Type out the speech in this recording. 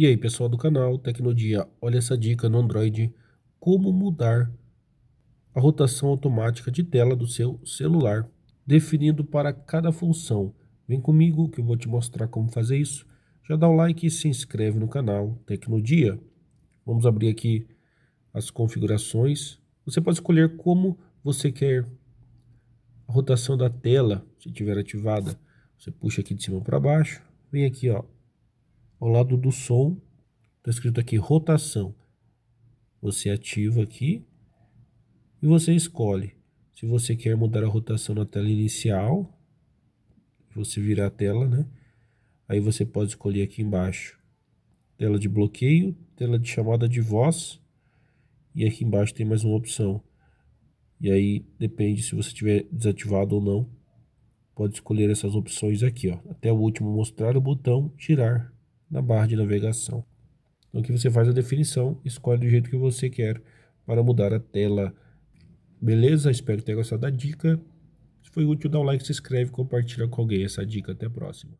E aí, pessoal do canal Tecnodia, olha essa dica no Android como mudar a rotação automática de tela do seu celular, definindo para cada função. Vem comigo que eu vou te mostrar como fazer isso. Já dá o like e se inscreve no canal Tecnodia. Vamos abrir aqui as configurações. Você pode escolher como você quer a rotação da tela, se tiver ativada. Você puxa aqui de cima para baixo, vem aqui ó, ao lado do som, está escrito aqui rotação. Você ativa aqui e você escolhe se você quer mudar a rotação na tela inicial, você virar a tela, né? Aí você pode escolher aqui embaixo tela de bloqueio, tela de chamada de voz e aqui embaixo tem mais uma opção. E aí depende se você tiver desativado ou não, pode escolher essas opções aqui, ó. Até o último mostrar o botão girar na barra de navegação. Então aqui você faz é a definição, escolhe do jeito que você quer para mudar a tela. Beleza? Espero que tenha gostado da dica. Se foi útil, dá um like, se inscreve, compartilha com alguém essa é dica. Até a próxima.